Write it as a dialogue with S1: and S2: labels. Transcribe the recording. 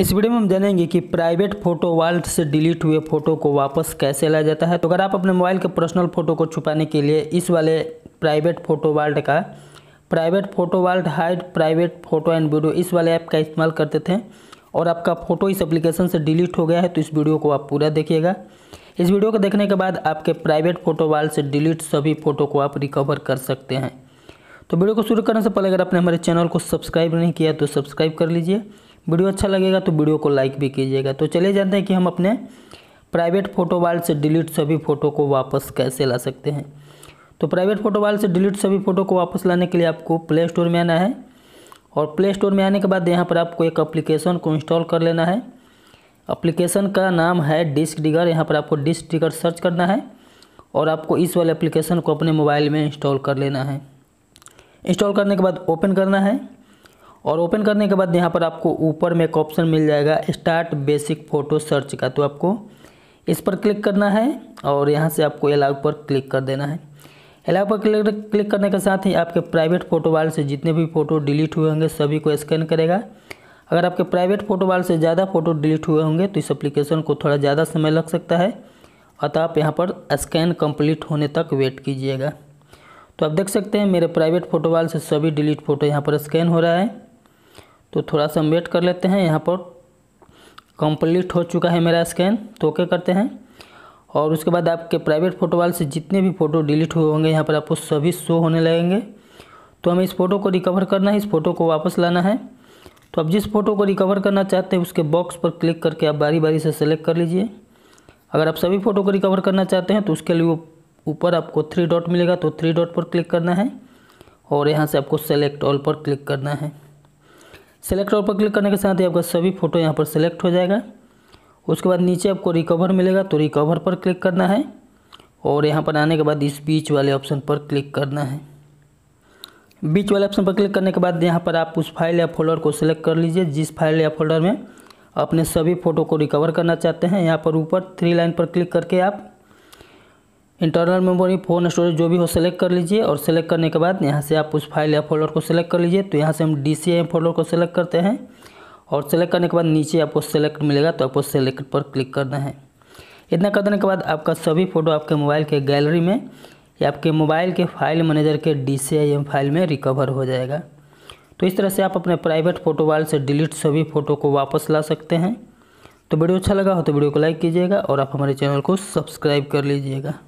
S1: इस वीडियो में हम जानेंगे कि प्राइवेट फोटो वाल्ट से डिलीट हुए फोटो को वापस कैसे लाया जाता है तो अगर आप अपने मोबाइल के पर्सनल फ़ोटो को छुपाने के लिए इस वाले प्राइवेट फ़ोटो वाल्ट का private photo vault hide private photo and video इस वाले ऐप का इस्तेमाल करते थे और आपका फ़ोटो इस एप्लीकेशन से डिलीट हो गया है तो इस वीडियो को आप पूरा देखिएगा इस वीडियो को देखने के बाद आपके प्राइवेट फ़ोटो वाल्ट से डिलीट सभी फ़ोटो को आप रिकवर कर सकते हैं तो वीडियो को शुरू करने से पहले अगर आपने हमारे चैनल को सब्सक्राइब नहीं किया तो सब्सक्राइब कर लीजिए वीडियो अच्छा लगेगा तो वीडियो को लाइक भी कीजिएगा तो चलिए जानते हैं कि हम अपने प्राइवेट फ़ोटो वाल से डिलीट सभी फ़ोटो को वापस कैसे ला सकते हैं तो प्राइवेट फ़ोटो वाल से डिलीट सभी फ़ोटो को वापस लाने के लिए आपको प्ले स्टोर में आना है और प्ले स्टोर में आने के बाद यहाँ पर आपको एक अप्लीकेशन को इंस्टॉल कर लेना है अप्लीकेशन का नाम है डिस्क डिगर यहाँ पर आपको डिस्क डिगर सर्च करना है और आपको इस वाले एप्लीकेशन को अपने मोबाइल में इंस्टॉल कर लेना है इंस्टॉल करने के बाद ओपन करना है और ओपन करने के बाद यहाँ पर आपको ऊपर में एक ऑप्शन मिल जाएगा स्टार्ट बेसिक फ़ोटो सर्च का तो आपको इस पर क्लिक करना है और यहाँ से आपको अलाउ पर क्लिक कर देना है अलाउ पर क्लिक क्लिक करने के साथ ही आपके प्राइवेट फ़ोटो वाल से जितने भी फ़ोटो डिलीट हुए होंगे सभी को स्कैन करेगा अगर आपके प्राइवेट फ़ोटो वाल से ज़्यादा फ़ोटो डिलीट हुए होंगे तो इस अप्लीकेशन को थोड़ा ज़्यादा समय लग सकता है अतः आप यहाँ पर स्कैन कम्प्लीट होने तक वेट कीजिएगा तो आप देख सकते हैं मेरे प्राइवेट फ़ोटो वाल से सभी डिलीट फ़ोटो यहाँ पर स्कैन हो रहा है तो थोड़ा सा हम वेट कर लेते हैं यहाँ पर कंप्लीट हो चुका है मेरा स्कैन तो ओके करते हैं और उसके बाद आपके प्राइवेट फ़ोटो वाल से जितने भी फ़ोटो डिलीट हुए होंगे यहाँ पर आपको सभी शो होने लगेंगे तो हमें इस फ़ोटो को रिकवर करना है इस फ़ोटो को वापस लाना है तो आप जिस फ़ोटो को रिकवर करना चाहते हैं उसके बॉक्स पर क्लिक करके आप बारी बारी से सेलेक्ट कर लीजिए अगर आप सभी फ़ोटो को रिकवर करना चाहते हैं तो उसके लिए ऊपर आपको थ्री डॉट मिलेगा तो थ्री डॉट पर क्लिक करना है और यहाँ से आपको सेलेक्ट ऑल पर क्लिक करना है सेलेक्ट और पर क्लिक करने के साथ ही आपका सभी फ़ोटो यहाँ पर सेलेक्ट हो जाएगा उसके बाद नीचे आपको रिकवर मिलेगा तो रिकवर पर क्लिक करना है और यहाँ पर आने के बाद इस बीच वाले ऑप्शन पर क्लिक करना है बीच वाले ऑप्शन पर क्लिक करने के बाद यहाँ पर आप उस फाइल या फोल्डर को सिलेक्ट कर लीजिए जिस फाइल या फोल्डर में अपने सभी फ़ोटो को रिकवर करना चाहते हैं यहाँ पर ऊपर थ्री लाइन पर क्लिक करके आप इंटरनल मेमोरी फोन स्टोरेज जो भी हो सेलेक्ट कर लीजिए और सेलेक्ट करने के बाद यहाँ से आप उस फाइल या फोल्डर को सेलेक्ट कर लीजिए तो यहाँ से हम डी सी फोल्डर को सेलेक्ट करते हैं और सेलेक्ट करने के बाद नीचे आपको सेलेक्ट मिलेगा तो आपको सेलेक्ट पर क्लिक करना है इतना कर देने के बाद आपका सभी फ़ोटो आपके मोबाइल के गैलरी में या आपके मोबाइल के फाइल मैनेजर के डी फाइल में रिकवर हो जाएगा तो इस तरह से आप अपने प्राइवेट फ़ोटो वाल से डिलीट सभी फ़ोटो को वापस ला सकते हैं तो वीडियो अच्छा लगा हो तो वीडियो को लाइक कीजिएगा और आप हमारे चैनल को सब्सक्राइब कर लीजिएगा